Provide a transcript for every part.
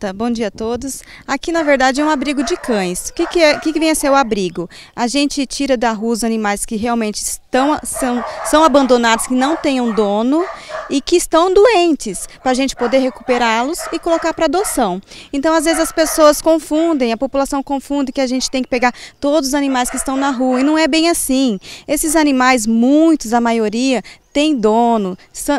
Tá, bom dia a todos. Aqui, na verdade, é um abrigo de cães. O que, que, é, que, que vem a ser o abrigo? A gente tira da rua os animais que realmente estão, são, são abandonados, que não têm um dono e que estão doentes, para a gente poder recuperá-los e colocar para adoção. Então, às vezes, as pessoas confundem, a população confunde que a gente tem que pegar todos os animais que estão na rua, e não é bem assim. Esses animais, muitos, a maioria, tem dono,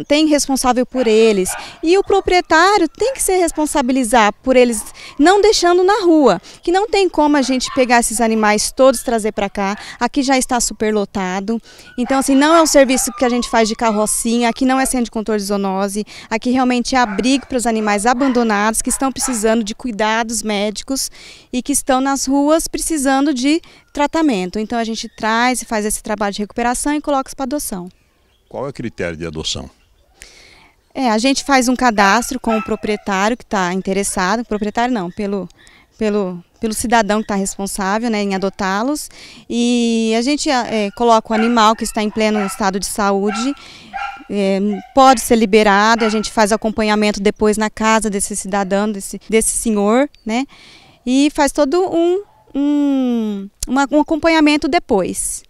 tem responsável por eles. E o proprietário tem que se responsabilizar por eles, não deixando na rua. Que não tem como a gente pegar esses animais todos trazer para cá. Aqui já está superlotado. Então, assim, não é um serviço que a gente faz de carrocinha, aqui não é centro de controle de zoonose, aqui realmente é abrigo para os animais abandonados que estão precisando de cuidados médicos e que estão nas ruas precisando de tratamento. Então a gente traz e faz esse trabalho de recuperação e coloca para adoção. Qual é o critério de adoção? É, a gente faz um cadastro com o proprietário que está interessado, proprietário não, pelo, pelo, pelo cidadão que está responsável né, em adotá-los. E a gente ah, é, coloca o animal que está em pleno estado de saúde, é, pode ser liberado, a gente faz acompanhamento depois na casa desse cidadão, desse, desse senhor, né? E faz todo um, um, um acompanhamento depois.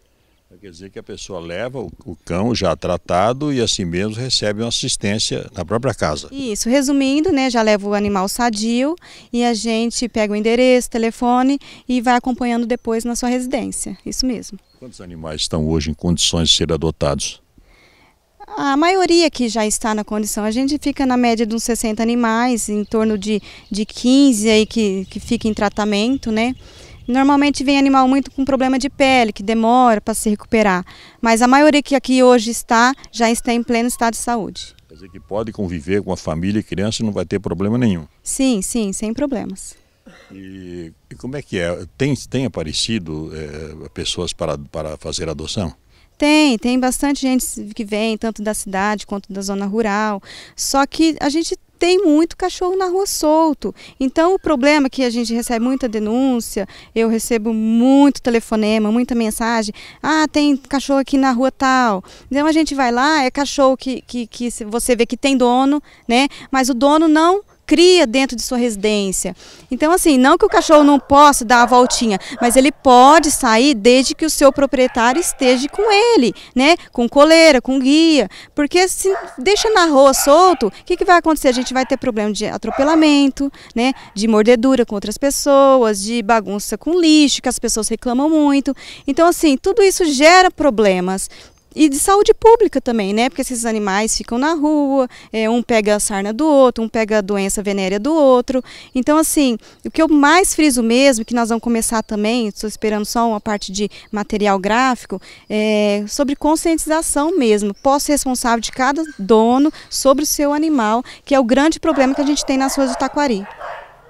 Quer dizer que a pessoa leva o, o, cão já tratado e assim mesmo recebe uma assistência na própria casa. Isso, resumindo, né, já leva o animal sadio e a gente pega o endereço, telefone e vai acompanhando depois na sua residência. Isso mesmo. Quantos animais estão hoje em condições de ser adotados? A maioria que já está na condição, a gente fica na média de uns 60 animais, em torno de, de 15 aí que, que fica em tratamento, né? Normalmente vem animal muito com problema de pele, que demora para se recuperar. Mas a maioria que aqui hoje está, já está em pleno estado de saúde. Quer dizer que pode conviver com a família e criança e não vai ter problema nenhum. Sim, sim, sem problemas. E, e como é que é? Tem, tem aparecido é, pessoas para, para fazer adoção? Tem, tem bastante gente que vem, tanto da cidade quanto da zona rural. Só que a gente tem muito cachorro na rua solto. Então o problema é que a gente recebe muita denúncia, eu recebo muito telefonema, muita mensagem. Ah, tem cachorro aqui na rua tal. Então a gente vai lá, é cachorro que, que, que você vê que tem dono, né? Mas o dono não cria dentro de sua residência. Então, assim, não que o cachorro não possa dar a voltinha, mas ele pode sair desde que o seu proprietário esteja com ele, né? Com coleira, com guia. Porque se deixa na rua solto, o que, que vai acontecer? A gente vai ter problema de atropelamento, né? De mordedura com outras pessoas, de bagunça com lixo, que as pessoas reclamam muito. Então, assim, tudo isso gera problemas e de saúde pública também, né? Porque esses animais ficam na rua, é, um pega a sarna do outro, um pega a doença venérea do outro. Então, assim, o que eu mais friso mesmo, que nós vamos começar também, estou esperando só uma parte de material gráfico, é sobre conscientização mesmo, posse responsável de cada dono sobre o seu animal, que é o grande problema que a gente tem nas ruas do Taquari.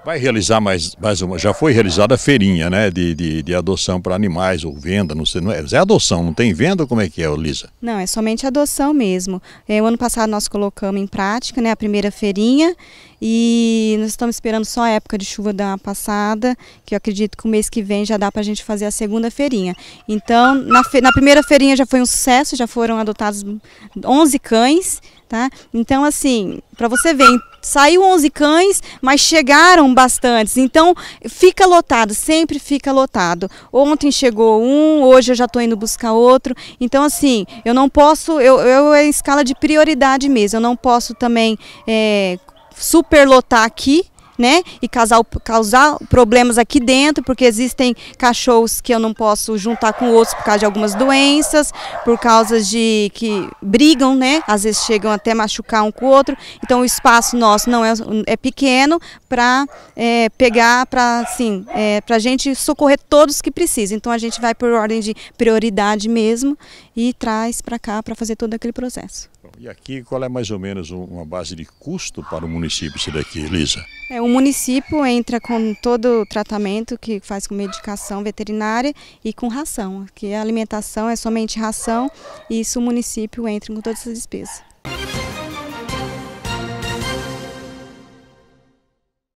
Vai realizar mais, mais uma, já foi realizada a feirinha, né, de, de, de adoção para animais ou venda, não sei, não é, é adoção, não tem venda, como é que é, Lisa? Não, é somente adoção mesmo. É, o ano passado nós colocamos em prática, né, a primeira feirinha e nós estamos esperando só a época de chuva da passada, que eu acredito que o mês que vem já dá para a gente fazer a segunda feirinha. Então, na, fe, na primeira feirinha já foi um sucesso, já foram adotados 11 cães, tá? Então, assim, para você ver, Saiu 11 cães, mas chegaram bastantes. Então, fica lotado, sempre fica lotado. Ontem chegou um, hoje eu já estou indo buscar outro. Então, assim, eu não posso, eu, eu é escala de prioridade mesmo. Eu não posso também é, superlotar aqui, né? E causar, causar problemas aqui dentro, porque existem cachorros que eu não posso juntar com outros por causa de algumas doenças, por causa de que brigam, né? Às vezes chegam até machucar um com o outro. Então o espaço nosso não é, é pequeno para é, pegar, para assim, é, para a gente socorrer todos que precisam. Então a gente vai por ordem de prioridade mesmo e traz para cá para fazer todo aquele processo. E aqui qual é mais ou menos uma base de custo para o município isso daqui, Elisa? É, o município entra com todo o tratamento que faz com medicação veterinária e com ração, que a alimentação é somente ração e isso o município entra com todas essas despesas.